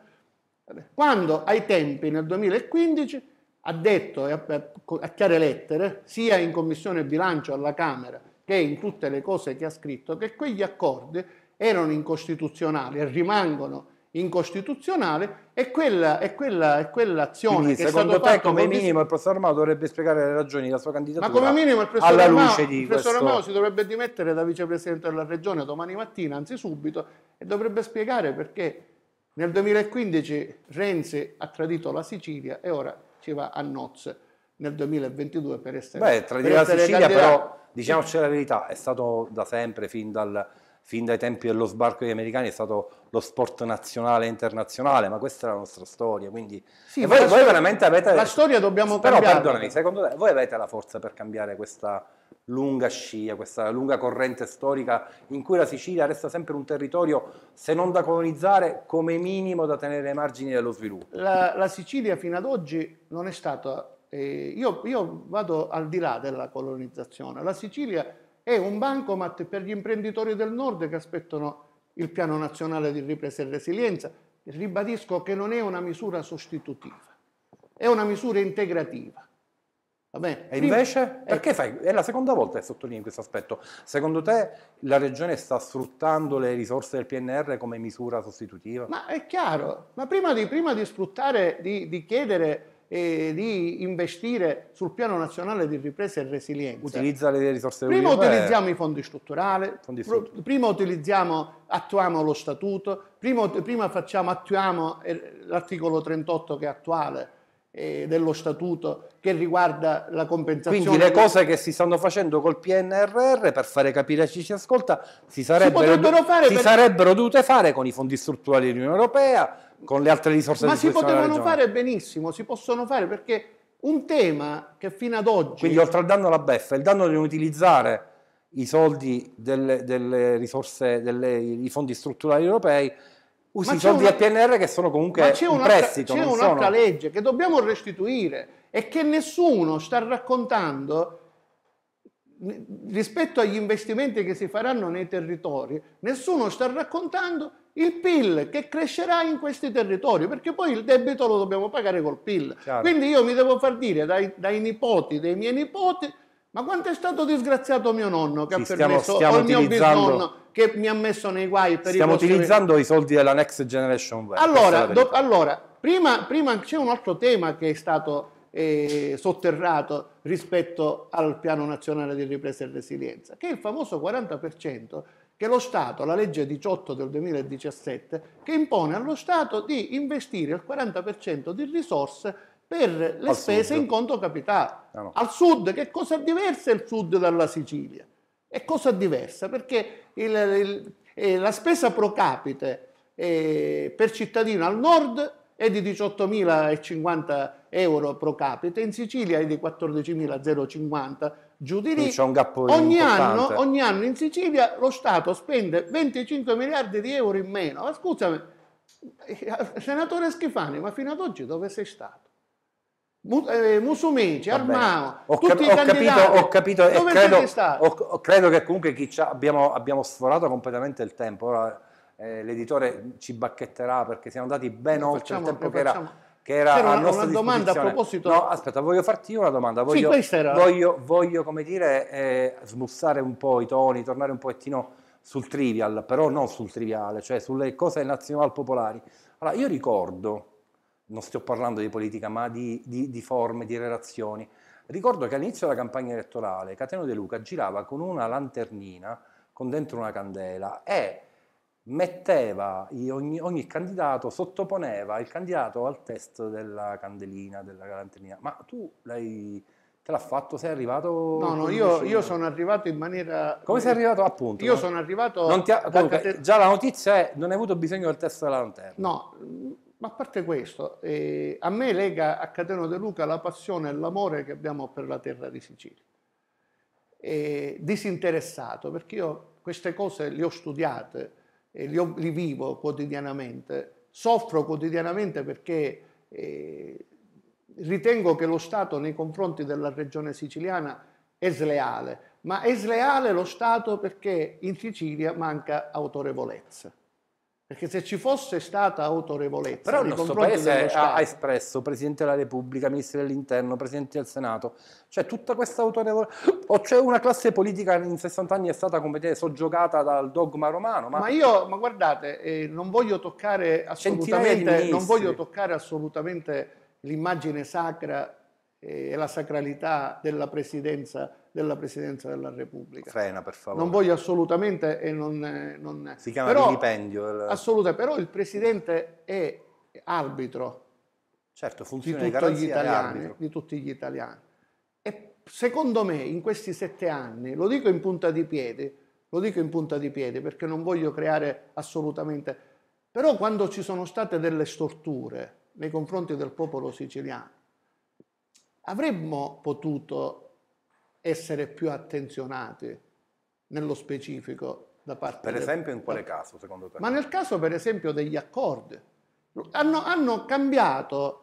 quando ai tempi nel 2015 ha detto a chiare lettere, sia in commissione bilancio alla Camera che in tutte le cose che ha scritto, che quegli accordi erano incostituzionali e rimangono incostituzionale e quella, è quella, è quell'azione Quindi, che secondo te come minimo il professor Armao dovrebbe spiegare le ragioni della sua candidatura ma come minimo il professor, alla Armao, il professor Armao si dovrebbe dimettere da vicepresidente della regione domani mattina anzi subito e dovrebbe spiegare perché nel 2015 Renzi ha tradito la Sicilia e ora ci va a nozze nel 2022 per essere Beh, tradire la Sicilia candidato. però diciamoci la verità è stato da sempre fin dal fin dai tempi dello sbarco degli americani è stato lo sport nazionale e internazionale, ma questa è la nostra storia, quindi sì, voi, voi, veramente avete... La storia dobbiamo Però cambiarla. perdonami, secondo te voi avete la forza per cambiare questa lunga scia, questa lunga corrente storica in cui la Sicilia resta sempre un territorio, se non da colonizzare, come minimo da tenere ai margini dello sviluppo? La, la Sicilia fino ad oggi non è stata... Eh, io, io vado al di là della colonizzazione. La Sicilia è un bancomat per gli imprenditori del nord che aspettano il piano nazionale di ripresa e resilienza. Ribadisco che non è una misura sostitutiva, è una misura integrativa. Vabbè, e invece? Eh. Perché fai? È la seconda volta che sottolinei questo aspetto. Secondo te la Regione sta sfruttando le risorse del PNR come misura sostitutiva? Ma è chiaro, ma prima di, prima di sfruttare, di, di chiedere eh, di investire sul piano nazionale di ripresa e resilienza. Utilizza le risorse prima europee. Prima utilizziamo i fondi strutturali, fondi strutturali. prima utilizziamo, attuiamo lo statuto, prima, prima facciamo, attuiamo eh, l'articolo 38 che è attuale eh, dello statuto che riguarda la compensazione. Quindi le cose che si stanno facendo col PNRR, per fare capire a chi ci ascolta, si sarebbero, si, si per... sarebbero dovute fare con i fondi strutturali dell'Unione Europea, con le altre risorse Ma si potevano fare benissimo, si possono fare perché un tema che fino ad oggi... Quindi oltre al danno alla beffa, il danno di non utilizzare i soldi delle, delle risorse, i fondi strutturali europei, usi i soldi una... del PNR che sono comunque ma c'è un prestito. C'è un'altra sono... legge che dobbiamo restituire e che nessuno sta raccontando rispetto agli investimenti che si faranno nei territori, nessuno sta raccontando il PIL che crescerà in questi territori, perché poi il debito lo dobbiamo pagare col PIL. Chiaro. Quindi io mi devo far dire dai, dai, nipoti, dei miei nipoti, ma quanto è stato disgraziato mio nonno che sì, ha permesso, stiamo, stiamo o il mio bisnonno che mi ha messo nei guai per Stiamo i nostri... utilizzando i soldi della Next Generation Allora, do, allora prima, prima c'è un altro tema che è stato eh, sotterrato rispetto al piano nazionale di ripresa e resilienza, che è il famoso 40% che lo Stato, la legge 18 del 2017, che impone allo Stato di investire il 40% di risorse per le al spese sud. in conto capitale. No, ah, no. Al sud, che cosa è diversa il sud dalla Sicilia? È cosa diversa perché il, il, eh, la spesa pro capite eh, per cittadino al nord è di 18.050 euro euro pro capite, in Sicilia è di 14.050, giù di lì. Ogni anno, ogni anno in Sicilia lo Stato spende 25 miliardi di euro in meno. Ma scusami, eh, senatore Schifani, ma fino ad oggi dove sei stato? Eh, Musumeci, Armao, ho, cap- ho capito, ho capito e credo, ho, credo, che comunque abbiamo, abbiamo, sforato completamente il tempo. Ora eh, l'editore ci bacchetterà perché siamo andati ben lo oltre facciamo, il tempo che era che era C'era una, una domanda a proposito. No, aspetta, voglio farti io una domanda. Voglio, sì, era... voglio, voglio come dire, eh, smussare un po' i toni, tornare un pochettino sul trivial, però non sul triviale, cioè sulle cose nazional-popolari. Allora, io ricordo, non sto parlando di politica, ma di, di, di forme, di relazioni. Ricordo che all'inizio della campagna elettorale Cateno De Luca girava con una lanternina con dentro una candela e metteva, ogni, ogni, candidato sottoponeva il candidato al test della candelina, della galanterina. Ma tu l'hai, te l'ha fatto? Sei arrivato? No, no, io, io, sono arrivato in maniera... Come sei arrivato appunto? Io no? sono arrivato... Non ti ha, comunque, cate... Già la notizia è, non hai avuto bisogno del test della lanterna. No, ma a parte questo, eh, a me lega a Cateno De Luca la passione e l'amore che abbiamo per la terra di Sicilia. Eh, disinteressato, perché io queste cose le ho studiate, eh, li, li, vivo quotidianamente, soffro quotidianamente perché eh, ritengo che lo Stato nei confronti della regione siciliana è sleale, ma è sleale lo Stato perché in Sicilia manca autorevolezza. Perché se ci fosse stata autorevolezza... Però il nostro Paese ha espresso Presidente della Repubblica, Ministro dell'Interno, Presidente del Senato, cioè tutta questa autorevolezza... O c'è una classe politica che in 60 anni è stata, come dire, soggiogata dal dogma romano. Ma, ma io, ma guardate, eh, non voglio toccare assolutamente l'immagine sacra e la sacralità della presidenza, della presidenza della Repubblica. Frena, per favore. Non voglio assolutamente e non... Eh, non si chiama però, vilipendio. Eh, assolutamente, però il Presidente è arbitro. Certo, funzione di, tutti gli italiani, di tutti gli italiani. E secondo me in questi sette anni, lo dico in punta di piedi, lo dico in punta di piede perché non voglio creare assolutamente... Però quando ci sono state delle storture nei confronti del popolo siciliano, avremmo potuto essere più attenzionati nello specifico da parte Per esempio del... in quale ah. caso secondo te? Ma nel caso per esempio degli accordi. Hanno, hanno cambiato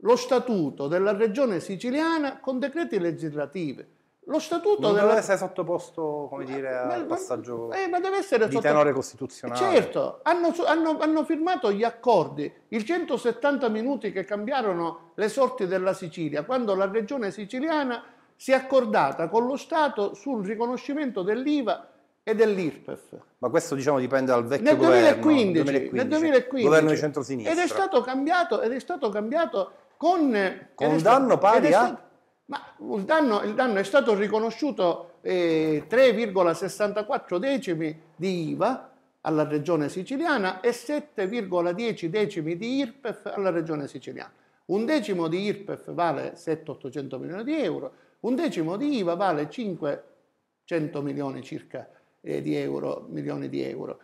lo statuto della regione siciliana con decreti legislativi. Lo statuto non deve della... essere sottoposto, come dire, ma, al passaggio ma, eh, ma deve essere di sotto... tenore costituzionale. Certo, hanno, hanno, hanno, firmato gli accordi, i 170 minuti che cambiarono le sorti della Sicilia, quando la regione siciliana si è accordata con lo Stato sul riconoscimento dell'IVA e dell'IRPEF. Ma questo diciamo dipende dal vecchio nel 2015, governo, 2015, nel 2015, governo di centrosinistra. Ed è stato cambiato, ed è stato cambiato con... Eh, con danno pari a... Ma il danno, il danno è stato riconosciuto eh, 3,64 decimi di IVA alla regione siciliana e 7,10 decimi di IRPEF alla regione siciliana. Un decimo di IRPEF vale 7-800 milioni di euro, un decimo di IVA vale 500 milioni circa eh, di euro, milioni di euro.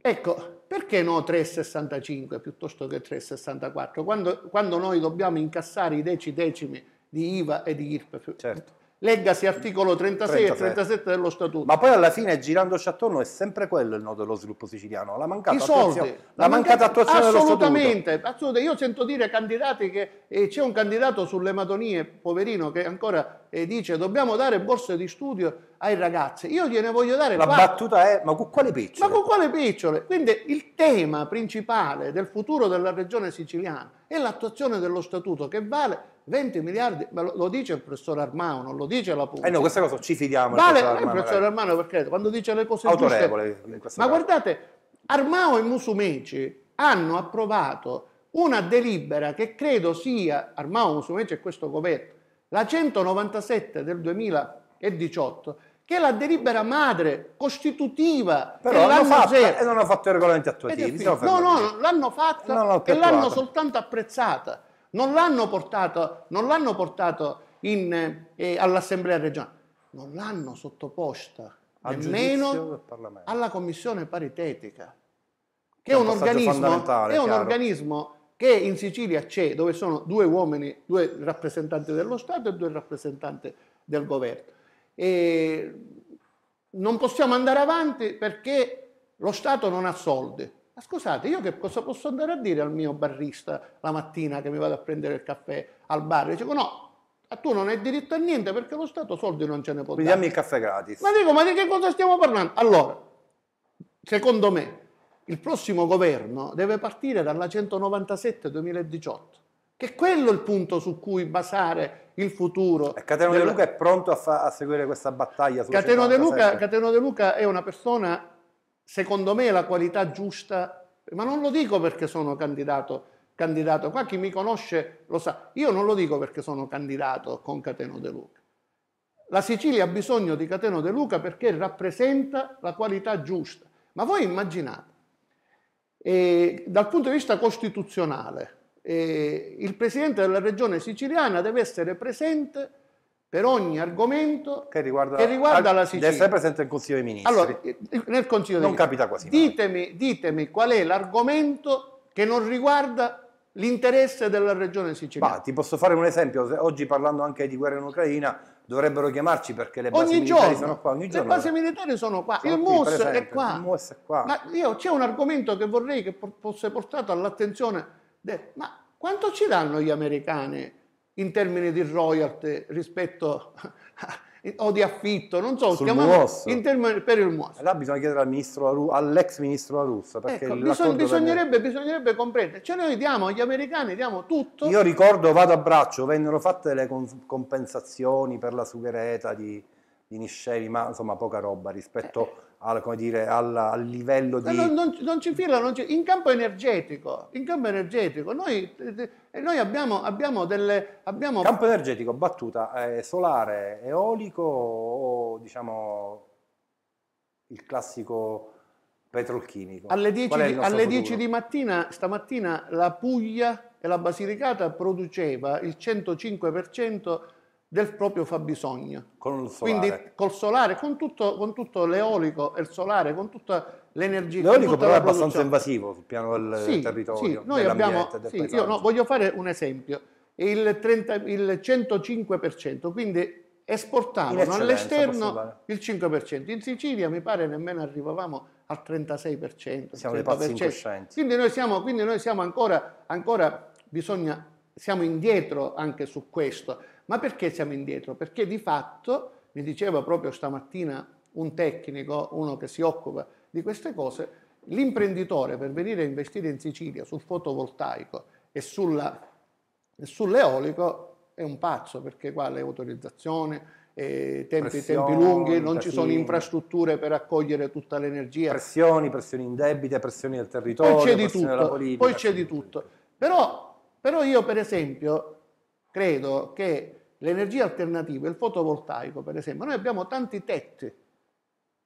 Ecco, perché no 3,65 piuttosto che 3,64? Quando, quando noi dobbiamo incassare i deci decimi di IVA e di IRPEF. Certo. Leggasi articolo 36 37. e 37 dello Statuto. Ma poi alla fine, girandoci attorno, è sempre quello il nodo dello sviluppo siciliano, la mancata I soldi, attuazione, la mancata, mancata attuazione assolutamente, assolutamente, io sento dire candidati che eh, c'è un candidato sulle Madonie, poverino, che ancora eh, dice dobbiamo dare borse di studio ai ragazzi. Io gliene voglio dare La quattro. battuta è ma con quale picciole? Ma con quale picciole? Quindi il tema principale del futuro della regione siciliana è l'attuazione dello statuto che vale 20 miliardi, ma lo, lo dice il professor Armano, non lo dice la pubblica. Eh no, questa cosa ci fidiamo. Vale il professor Armano, Armano perché quando dice le cose Autorevole, giuste. Ma guardate, Armao e Musumeci hanno approvato una delibera che credo sia, e Musumeci e questo governo, la 197 del 2018, che è la delibera madre costitutiva Però l'hanno fatta e non hanno fatto i regolamenti attuativi. No, no, l'hanno fatta e l'hanno soltanto apprezzata non l'hanno portato, non l'hanno portato in, eh, eh all'Assemblea regionale, non l'hanno sottoposta Al nemmeno alla Commissione paritetica, che è, un, organismo, è un organismo che in Sicilia c'è, dove sono due uomini, due rappresentanti dello Stato e due rappresentanti del governo. E non possiamo andare avanti perché lo Stato non ha soldi. Ma scusate, io che cosa posso andare a dire al mio barrista la mattina che mi vado a prendere il caffè al bar? Io dico no, tu non hai diritto a niente perché lo Stato soldi non ce ne può Quindi dare. dammi il caffè gratis. Ma dico, ma di che cosa stiamo parlando? Allora, secondo me, il prossimo governo deve partire dalla 197-2018, che è quello il punto su cui basare il futuro. E Cateno De Luca è pronto a, fa... a seguire questa battaglia. Cateno De, Cateno De Luca è una persona secondo me, la qualità giusta, ma non lo dico perché sono candidato, candidato, qua chi mi conosce lo sa, io non lo dico perché sono candidato con Cateno De Luca. La Sicilia ha bisogno di Cateno De Luca perché rappresenta la qualità giusta. Ma voi immaginate, eh, dal punto di vista costituzionale, eh, il presidente della regione siciliana deve essere presente per ogni argomento che riguarda, che riguarda al, la Sicilia. Deve essere presente nel Consiglio dei Ministri. Allora, eh, nel Consiglio dei non Ministri. Non capita quasi. Ditemi, ditemi qual è l'argomento che non riguarda l'interesse della regione siciliana. Ma ti posso fare un esempio, oggi parlando anche di guerra in Ucraina, dovrebbero chiamarci perché le basi ogni militari giorno, sono qua ogni giorno. Le basi militari sono qua, sono il, MUS è qua. il MUS è qua. Ma io c'è un argomento che vorrei che fosse portato all'attenzione, de... ma quanto ci danno gli americani in termini di royalty rispetto o di affitto, non so, chiamano in termini per il MUAS. Là bisogna chiedere al ministro, all'ex ministro La Russa. Perché ecco, bisog- bisognerebbe, deve... bisognerebbe, comprendere. Cioè noi diamo agli americani, diamo tutto. Io ricordo, vado a braccio, vennero fatte le compensazioni per la sughereta di, di Nisceri, ma insomma poca roba rispetto... Eh al, dire, al, al livello di... No, non, non, ci fila, non ci... in campo energetico, in campo energetico, noi, eh, noi abbiamo, abbiamo, delle... Abbiamo... Campo energetico, battuta, eh, solare, eolico o diciamo il classico petrolchimico? Alle 10, di, alle 10 di mattina, stamattina, la Puglia e la Basilicata produceva il 105% del proprio fabbisogno. Con il solare. Quindi col solare, con tutto, con tutto l'eolico e il solare, con tutta l'energia. L'eolico però è abbastanza invasivo sul piano del sì, territorio, sì, noi abbiamo, sì, io no, voglio fare un esempio. Il, 30, il 105%, quindi esportavano all'esterno il 5%. In Sicilia mi pare nemmeno arrivavamo al 36%. Siamo dei pazzi incoscienti. Quindi noi siamo, quindi noi siamo ancora, ancora bisogna, siamo indietro anche su questo ma perché siamo indietro? Perché di fatto, mi diceva proprio stamattina un tecnico, uno che si occupa di queste cose, l'imprenditore per venire a investire in Sicilia sul fotovoltaico e, sulla, e sull'eolico è un pazzo perché qua le autorizzazioni, eh, tempi, tempi, lunghi, non ci sono infrastrutture per accogliere tutta l'energia. Pressioni, pressioni in debita, pressioni del territorio, poi c'è di tutto. Politica, poi c'è di tutto. Però, però io per esempio credo che le energie alternative, il fotovoltaico per esempio, noi abbiamo tanti tetti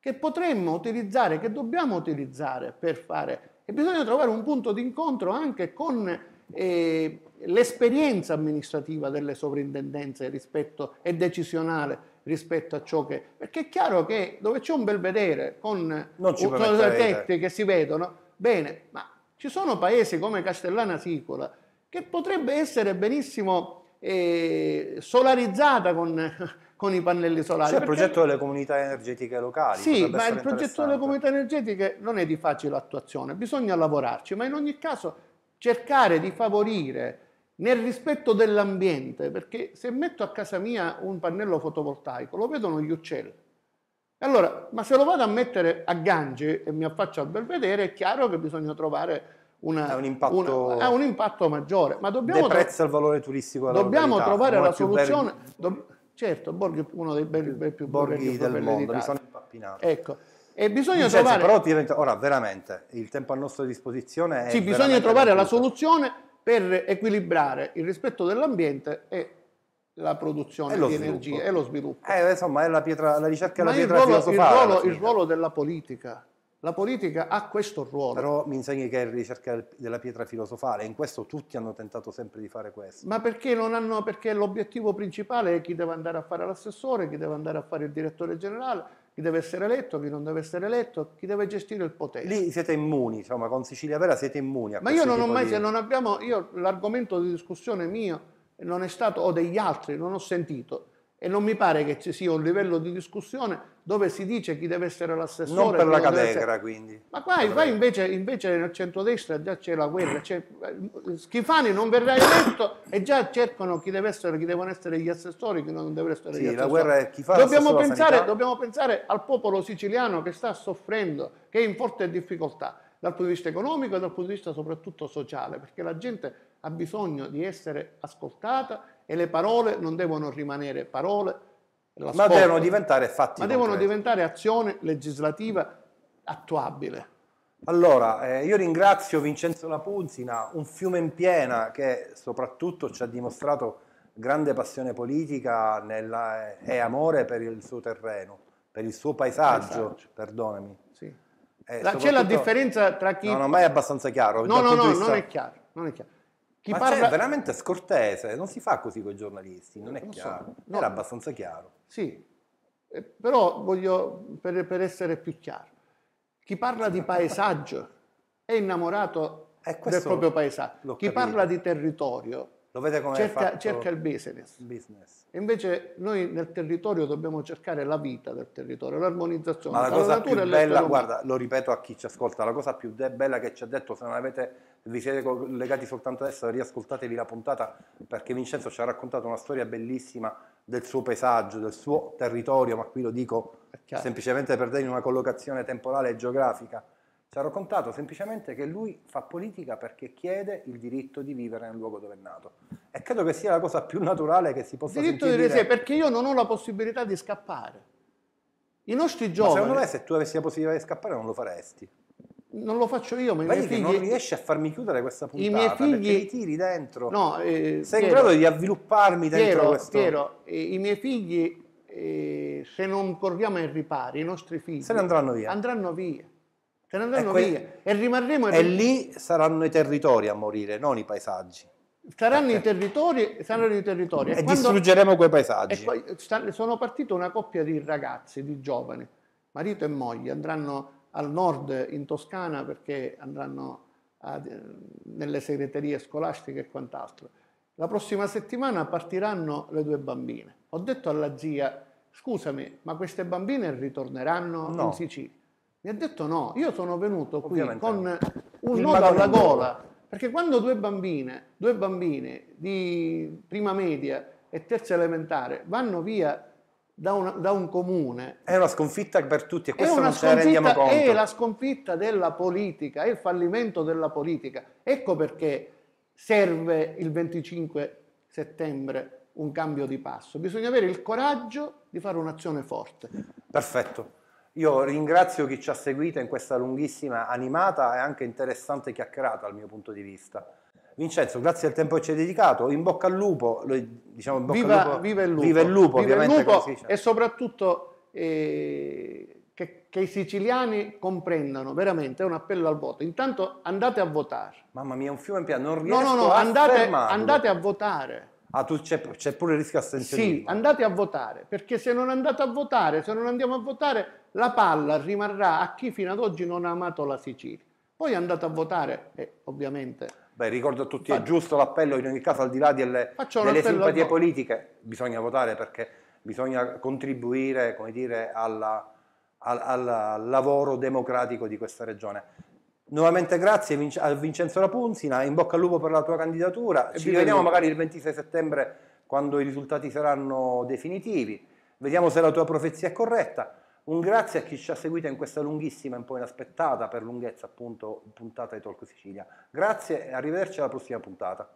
che potremmo utilizzare, che dobbiamo utilizzare per fare, e bisogna trovare un punto di incontro anche con eh, l'esperienza amministrativa delle sovrintendenze rispetto, e decisionale rispetto a ciò che... Perché è chiaro che dove c'è un bel vedere con tetti che si vedono, bene, ma ci sono paesi come Castellana Sicola che potrebbe essere benissimo eh, solarizzata con, con i pannelli solari. C'è cioè, il progetto delle comunità energetiche locali. Sì, ma il progetto delle comunità energetiche non è di facile attuazione, bisogna lavorarci, ma in ogni caso cercare di favorire nel rispetto dell'ambiente, perché se metto a casa mia un pannello fotovoltaico lo vedono gli uccelli. Allora, ma se lo vado a mettere a Gange e mi affaccio al belvedere, è chiaro che bisogna trovare una, ha, un impatto, una, ha un impatto maggiore. Ma dobbiamo... prezzo il valore turistico. della Dobbiamo località, trovare la soluzione... Belli... Do... certo, Borghi è uno dei belli, belli più borghi del mondo, mi sono impappinato. Ecco. E bisogna Vincenzo, trovare... Però diventa... Ora, veramente, il tempo a nostra disposizione è... Sì, bisogna trovare la soluzione per equilibrare il rispetto dell'ambiente e la produzione di energia e lo sviluppo. Eh, insomma, è la, pietra, la ricerca Ma della pietra ruolo, filosofale. Il ruolo, il ruolo della politica la politica ha questo ruolo. Però mi insegni che è ricerca della pietra filosofale, in questo tutti hanno tentato sempre di fare questo. Ma perché, non hanno, perché l'obiettivo principale è chi deve andare a fare l'assessore, chi deve andare a fare il direttore generale, chi deve essere eletto, chi non deve essere eletto, chi deve gestire il potere. Lì siete immuni, insomma, con Sicilia Vera siete immuni a Ma io non ho mai, di... se non abbiamo, io l'argomento di discussione mio non è stato, o degli altri, non ho sentito e non mi pare che ci sia un livello di discussione dove si dice chi deve essere l'assessore. Non per la categra, quindi. Ma qua, qua invece, invece, nel centrodestra già c'è la guerra. C'è... Schifani non verrà eletto e già cercano chi, essere, chi devono essere gli assessori, chi non devono essere sì, gli assessori. La guerra è chi fa dobbiamo pensare, dobbiamo pensare al popolo siciliano che sta soffrendo, che è in forte difficoltà dal punto di vista economico e dal punto di vista soprattutto sociale, perché la gente ha bisogno di essere ascoltata e le parole non devono rimanere parole, ma sport, devono diventare fatti. Ma concreti. devono diventare azione legislativa attuabile. Allora, eh, io ringrazio Vincenzo Lapunzina, un fiume in piena che soprattutto ci ha dimostrato grande passione politica nella, e eh, amore per il suo terreno, per il suo paesaggio, paesaggio. perdonami. Sì. Eh, la, C'è la differenza tra chi... Non è mai abbastanza chiaro. No, no, no, vista... non è chiaro. Non è chiaro. Chi Ma parla... cioè, veramente scortese, non si fa così con i giornalisti, non è non chiaro. So, no. Era abbastanza chiaro. Sì, eh, però voglio, per, per, essere più chiaro, chi parla di paesaggio è innamorato eh, del proprio paesaggio. Chi parla di territorio cerca, cerca, il business. business. invece noi nel territorio dobbiamo cercare la vita del territorio, l'armonizzazione. Ma la, la cosa più bella, guarda, lo ripeto a chi ci ascolta, la cosa più bella che ci ha detto, se non avete vi siete collegati soltanto adesso, riascoltatevi la puntata perché Vincenzo ci ha raccontato una storia bellissima del suo paesaggio, del suo territorio, ma qui lo dico semplicemente per dare una collocazione temporale e geografica. Ci ha raccontato semplicemente che lui fa politica perché chiede il diritto di vivere nel luogo dove è nato. E credo che sia la cosa più naturale che si possa diritto sentire. Diritto di dire perché io non ho la possibilità di scappare. I nostri giovani... Ma secondo me se tu avessi la possibilità di scappare non lo faresti non lo faccio io, ma i miei figli... non riesci a farmi chiudere questa puntata, i miei figli... li tiri dentro. No, eh, Sei in grado di avvilupparmi dentro Piero, questo... Piero, eh, i miei figli, eh, se non corriamo ai ripari, i nostri figli... Se ne andranno via. Andranno via. Se ne andranno ecco, via. E rimarremo... E lì saranno i territori a morire, non i paesaggi. Saranno Perché? i eh. territori, saranno i territori. E, e quando... distruggeremo quei paesaggi. Poi, sono partita una coppia di ragazzi, di giovani, marito e moglie, andranno al nord in Toscana perché andranno a, nelle segreterie scolastiche e quant'altro. La prossima settimana partiranno le due bambine. Ho detto alla zia, scusami, ma queste bambine ritorneranno no. in Sicilia? Mi ha detto no, io sono venuto qui Ovviamente con no. un nodo alla gola, perché quando due bambine, due bambine di prima media e terza elementare vanno via da un, da un, comune. È una sconfitta per tutti e questo non ce ne rendiamo conto. È la sconfitta della politica, è il fallimento della politica. Ecco perché serve il 25 settembre un cambio di passo. Bisogna avere il coraggio di fare un'azione forte. Perfetto. Io ringrazio chi ci ha seguito in questa lunghissima animata e anche interessante chiacchierata dal mio punto di vista. Vincenzo, grazie al tempo che ci hai dedicato, in bocca al lupo, diciamo in bocca viva, al lupo, viva il lupo, viva il lupo, viva il lupo e soprattutto eh, che, che, i siciliani comprendano veramente, è un appello al voto. Intanto andate a votare. Mamma mia, un fiume in piano, non riesco no, no, no, a andate, andate a votare. Ah, tu c'è, pure il rischio astensionismo. Sì, andate a votare, perché se non andate a votare, se non andiamo a votare, la palla rimarrà a chi fino ad oggi non ha amato la Sicilia. Poi andate a votare e ovviamente Beh, ricordo a tutti, Faccio. è giusto l'appello, in ogni caso al di là delle, delle simpatie no. politiche, bisogna votare perché bisogna contribuire dire, alla, al, al, lavoro democratico di questa regione. Nuovamente grazie a Vincenzo Rapunzina, in bocca al lupo per la tua candidatura, e ci vediamo magari il 26 settembre quando i risultati saranno definitivi, vediamo se la tua profezia è corretta. Un grazie a chi ci ha seguito in questa lunghissima, un po' inaspettata per lunghezza appunto puntata di Talk Sicilia. Grazie e arrivederci alla prossima puntata.